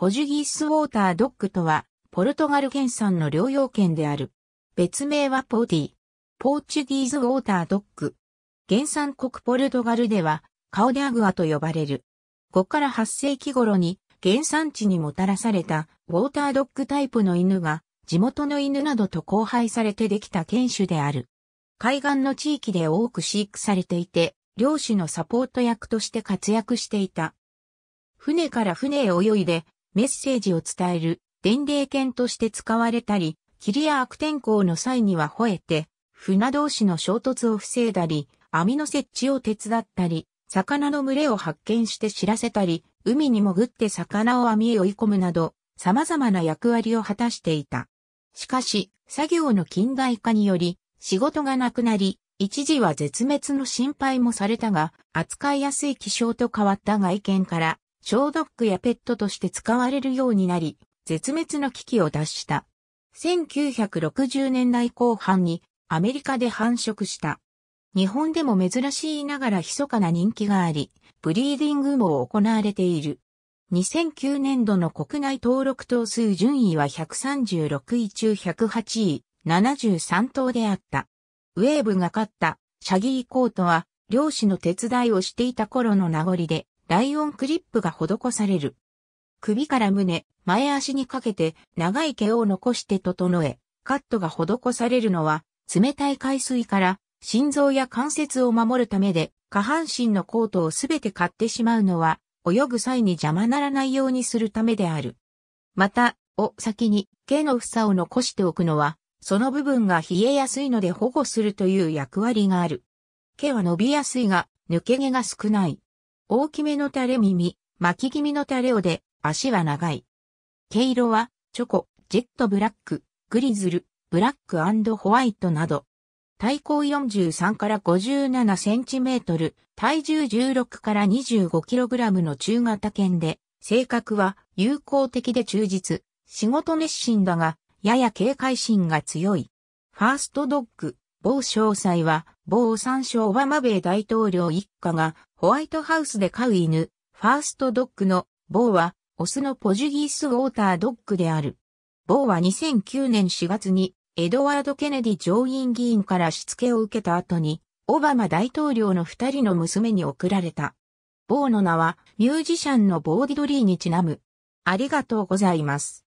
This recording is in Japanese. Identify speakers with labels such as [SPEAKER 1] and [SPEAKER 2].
[SPEAKER 1] ポジュギースウォータードッグとは、ポルトガル県産の療養犬である。別名はポーティー。ポーチュギーズウォータードッグ。原産国ポルトガルでは、カオデアグアと呼ばれる。5から8世紀頃に原産地にもたらされたウォータードッグタイプの犬が地元の犬などと交配されてできた犬種である。海岸の地域で多く飼育されていて、漁師のサポート役として活躍していた。船から船へ泳いでメッセージを伝える伝令犬として使われたり、霧や悪天候の際には吠えて、船同士の衝突を防いだり、網の設置を手伝ったり、魚の群れを発見して知らせたり、海に潜って魚を網へ追い込むなど、様々な役割を果たしていた。しかし、作業の近代化により、仕事がなくなり、一時は絶滅の心配もされたが、扱いやすい気象と変わった外見から、小ドッグやペットとして使われるようになり、絶滅の危機を脱した。1960年代後半にアメリカで繁殖した。日本でも珍しいながら密かな人気があり、ブリーディングも行われている。2009年度の国内登録頭数順位は136位中108位、73頭であった。ウェーブが勝ったシャギーコートは、漁師の手伝いをしていた頃の名残で、ライオンクリップが施される。首から胸、前足にかけて長い毛を残して整え、カットが施されるのは、冷たい海水から心臓や関節を守るためで、下半身のコートをすべて買ってしまうのは、泳ぐ際に邪魔ならないようにするためである。また、を先に毛の房を残しておくのは、その部分が冷えやすいので保護するという役割がある。毛は伸びやすいが、抜け毛が少ない。大きめの垂れ耳、巻き気味の垂れ尾で、足は長い。毛色は、チョコ、ジェットブラック、グリズル、ブラックホワイトなど。体高43から57センチメートル、体重16から25キログラムの中型犬で、性格は友好的で忠実、仕事熱心だが、やや警戒心が強い。ファーストドッグ、某詳細は、某参照オバマ米大統領一家が、ホワイトハウスで飼う犬、ファーストドッグの、某は、オスのポジュギースウォータードッグである。某は2009年4月に、エドワード・ケネディ上院議員からしつけを受けた後に、オバマ大統領の二人の娘に贈られた。某の名は、ミュージシャンのボーディドリーにちなむ。ありがとうございます。